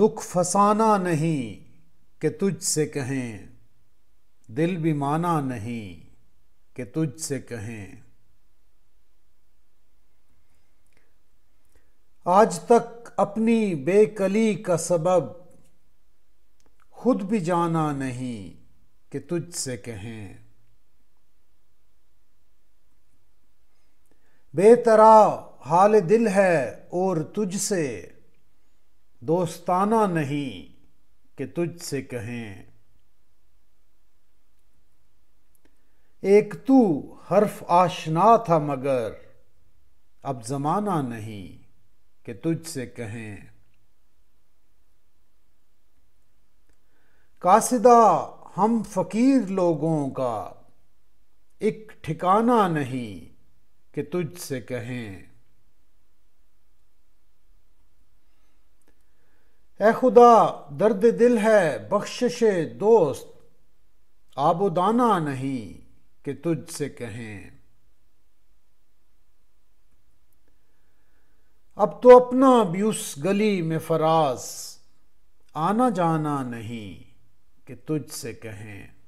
दुख फसाना नहीं कि तुझसे कहें दिल भी माना नहीं कि तुझसे कहें आज तक अपनी बेकली का सबब खुद भी जाना नहीं कि तुझसे कहें बेतरा हाल दिल है और तुझसे दोस्ताना नहीं कि तुझसे कहें एक तू हर्फ आशना था मगर अब जमाना नहीं कि तुझसे कहें कासिदा हम फकीर लोगों का एक ठिकाना नहीं कि तुझसे कहें ए खुदा दर्द दिल है बख्शिश दोस्त आबुदाना नहीं कि तुझसे कहें अब तो अपना भी उस गली में फराज आना जाना नहीं कि तुझसे कहें